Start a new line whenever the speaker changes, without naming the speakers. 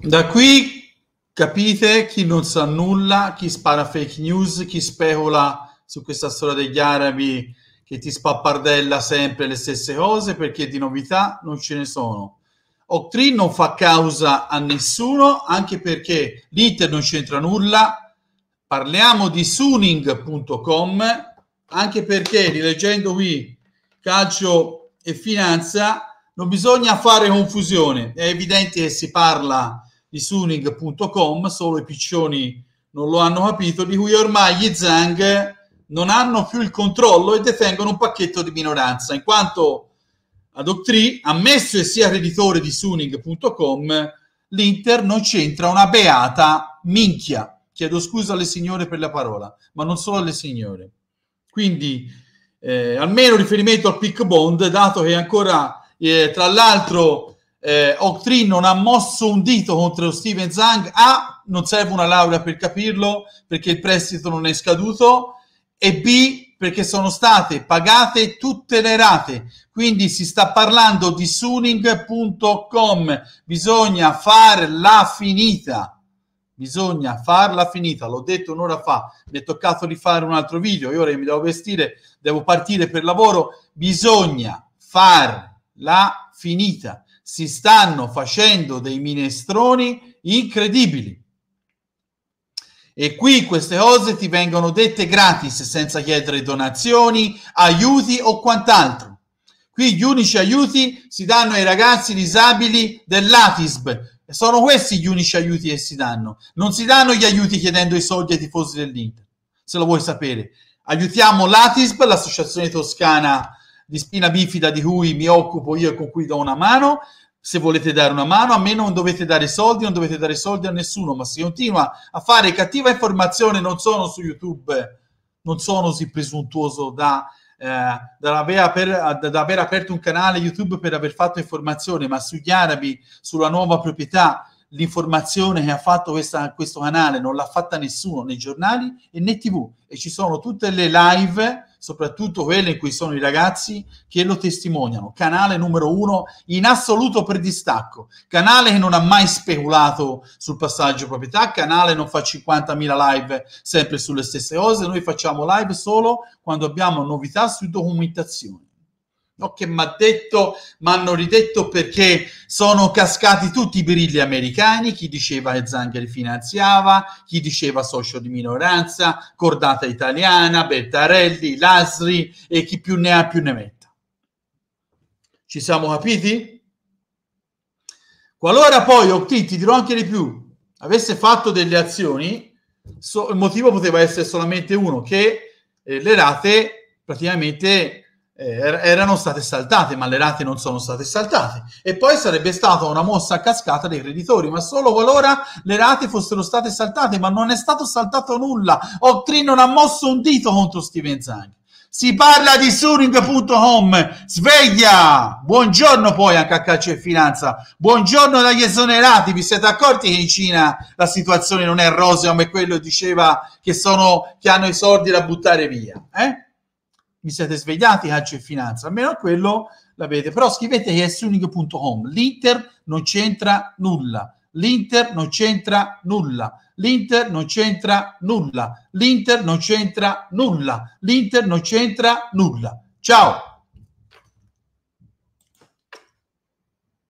Da qui capite chi non sa nulla, chi spara fake news, chi specula su questa storia degli arabi che ti spappardella sempre le stesse cose perché di novità non ce ne sono. Octree non fa causa a nessuno anche perché l'Inter non c'entra nulla. Parliamo di suning.com anche perché rileggendo qui calcio e finanza non bisogna fare confusione. È evidente che si parla di di suning.com, solo i piccioni non lo hanno capito, di cui ormai gli Zhang non hanno più il controllo e detengono un pacchetto di minoranza, in quanto a Doctree, ammesso e sia reditore di suning.com, l'Inter non c'entra una beata minchia. Chiedo scusa alle signore per la parola, ma non solo alle signore. Quindi, eh, almeno riferimento al pick bond, dato che ancora, eh, tra l'altro, eh, Octree non ha mosso un dito contro Steven Zang. A, ah, non serve una laurea per capirlo perché il prestito non è scaduto, e B, perché sono state pagate tutte le rate. Quindi si sta parlando di suning.com. Bisogna farla finita. Bisogna farla finita. L'ho detto un'ora fa, mi è toccato rifare un altro video. Io ora mi devo vestire, devo partire per lavoro. Bisogna farla finita si stanno facendo dei minestroni incredibili. E qui queste cose ti vengono dette gratis, senza chiedere donazioni, aiuti o quant'altro. Qui gli unici aiuti si danno ai ragazzi disabili dell'ATISB. Sono questi gli unici aiuti che si danno. Non si danno gli aiuti chiedendo i soldi ai tifosi dell'Inter, se lo vuoi sapere. Aiutiamo l'ATISB, l'Associazione Toscana di spina bifida di cui mi occupo io e con cui do una mano. Se volete dare una mano, a me non dovete dare soldi, non dovete dare soldi a nessuno, ma si continua a fare cattiva informazione, non sono su YouTube, non sono così presuntuoso da eh, dall'aver, aper, dall'aver aperto un canale YouTube per aver fatto informazione, ma sugli arabi, sulla nuova proprietà, l'informazione che ha fatto questa, questo canale non l'ha fatta nessuno, né giornali e né tv. E ci sono tutte le live soprattutto quelle in cui sono i ragazzi che lo testimoniano. Canale numero uno in assoluto per distacco, canale che non ha mai speculato sul passaggio proprietà, canale non fa 50.000 live sempre sulle stesse cose, noi facciamo live solo quando abbiamo novità su documentazione no che mi ha detto, mi hanno ridetto perché sono cascati tutti i brilli americani, chi diceva che Zangari finanziava, chi diceva socio di minoranza, cordata italiana, Bertarelli, Lasri e chi più ne ha più ne metta. Ci siamo capiti? Qualora poi Octi, ti dirò anche di più, avesse fatto delle azioni, so, il motivo poteva essere solamente uno, che eh, le rate praticamente eh, er-, erano state saltate, ma le rate non sono state saltate. E poi sarebbe stata una mossa a cascata dei creditori, ma solo qualora le rate fossero state saltate, ma non è stato saltato nulla. Octree non ha mosso un dito contro Steven Zang. Si parla di suring.com, sveglia! Buongiorno poi anche a Calcio e Finanza, buongiorno dagli esonerati, vi siete accorti che in Cina la situazione non è rosea come quello diceva che, sono, che hanno i soldi da buttare via? Eh? vi siete svegliati ah, calcio e finanza, almeno quello l'avete, però scrivete che esunic.com, l'Inter non c'entra nulla, l'Inter non c'entra nulla, l'Inter non c'entra nulla, l'Inter non c'entra nulla, l'Inter non c'entra nulla. Ciao!